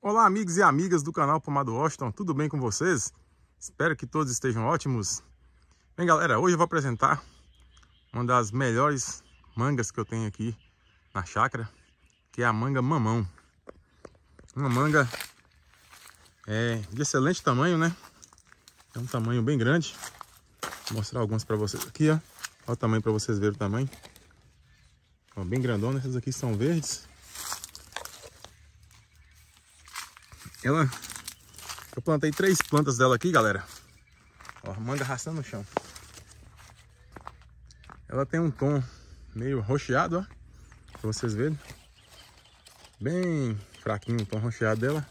Olá amigos e amigas do canal Pomado Washington, tudo bem com vocês? Espero que todos estejam ótimos. Bem galera, hoje eu vou apresentar uma das melhores mangas que eu tenho aqui na chácara, que é a manga mamão. Uma manga é, de excelente tamanho, né? É um tamanho bem grande. Vou mostrar algumas para vocês aqui, ó. Olha o tamanho para vocês verem o tamanho. Ó, bem grandona, essas aqui são verdes. Ela, eu plantei três plantas dela aqui, galera. Ó, manga rastando no chão. Ela tem um tom meio rocheado, ó. Pra vocês verem. Bem fraquinho o tom rocheado dela.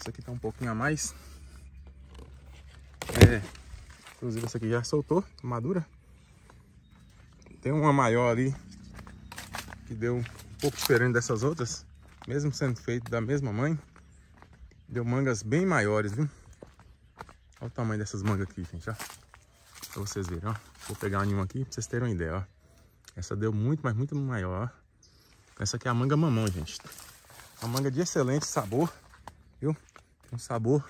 Essa aqui tá um pouquinho a mais. É, inclusive essa aqui já soltou, madura. Tem uma maior ali, que deu um pouco diferente dessas outras. Mesmo sendo feito da mesma mãe. Deu mangas bem maiores, viu? Olha o tamanho dessas mangas aqui, gente, ó. Pra vocês verem, ó. Vou pegar uma aqui pra vocês terem uma ideia, ó. Essa deu muito, mas muito maior, ó. Essa aqui é a manga mamão, gente. Uma manga de excelente sabor, viu? Tem um sabor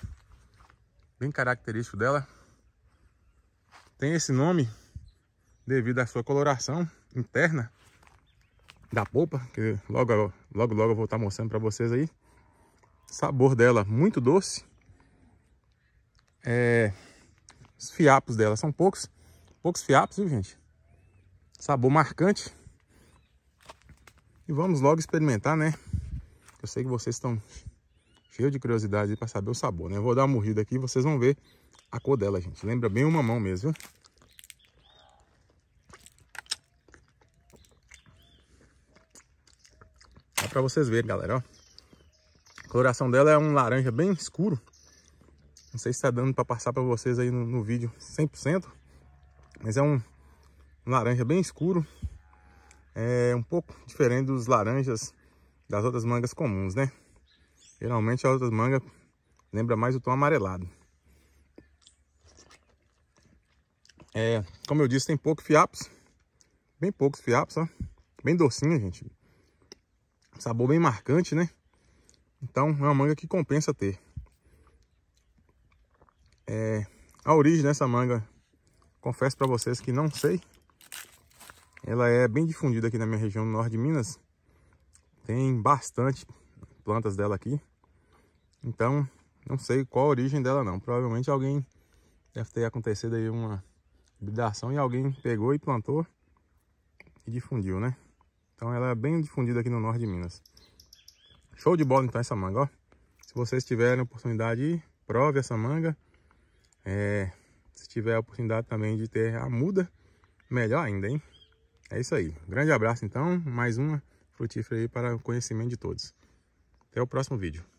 bem característico dela. Tem esse nome devido à sua coloração interna da polpa, que logo logo, logo eu vou estar tá mostrando para vocês aí sabor dela muito doce. É, os fiapos dela são poucos, poucos fiapos, viu gente? Sabor marcante. E vamos logo experimentar, né? Eu sei que vocês estão cheios de curiosidade para saber o sabor, né? Eu vou dar uma mordida aqui e vocês vão ver a cor dela, gente. Lembra bem uma mão mesmo, viu? Dá pra vocês verem, galera, ó coloração dela é um laranja bem escuro. Não sei se está dando para passar para vocês aí no, no vídeo 100%. Mas é um, um laranja bem escuro. É um pouco diferente dos laranjas das outras mangas comuns, né? Geralmente as outras mangas lembram mais o tom amarelado. É, como eu disse, tem poucos fiapos. Bem poucos fiapos, ó. Bem docinho, gente. Sabor bem marcante, né? Então, é uma manga que compensa ter. É, a origem dessa manga, confesso para vocês que não sei. Ela é bem difundida aqui na minha região, do norte de Minas. Tem bastante plantas dela aqui. Então, não sei qual a origem dela não. Provavelmente alguém deve ter acontecido aí uma hibridação e alguém pegou e plantou e difundiu, né? Então ela é bem difundida aqui no norte de Minas. Show de bola então essa manga, ó. Se vocês tiverem oportunidade, prove essa manga. É, se tiver a oportunidade também de ter a muda, melhor ainda, hein? É isso aí. Grande abraço então, mais uma frutífera aí para o conhecimento de todos. Até o próximo vídeo.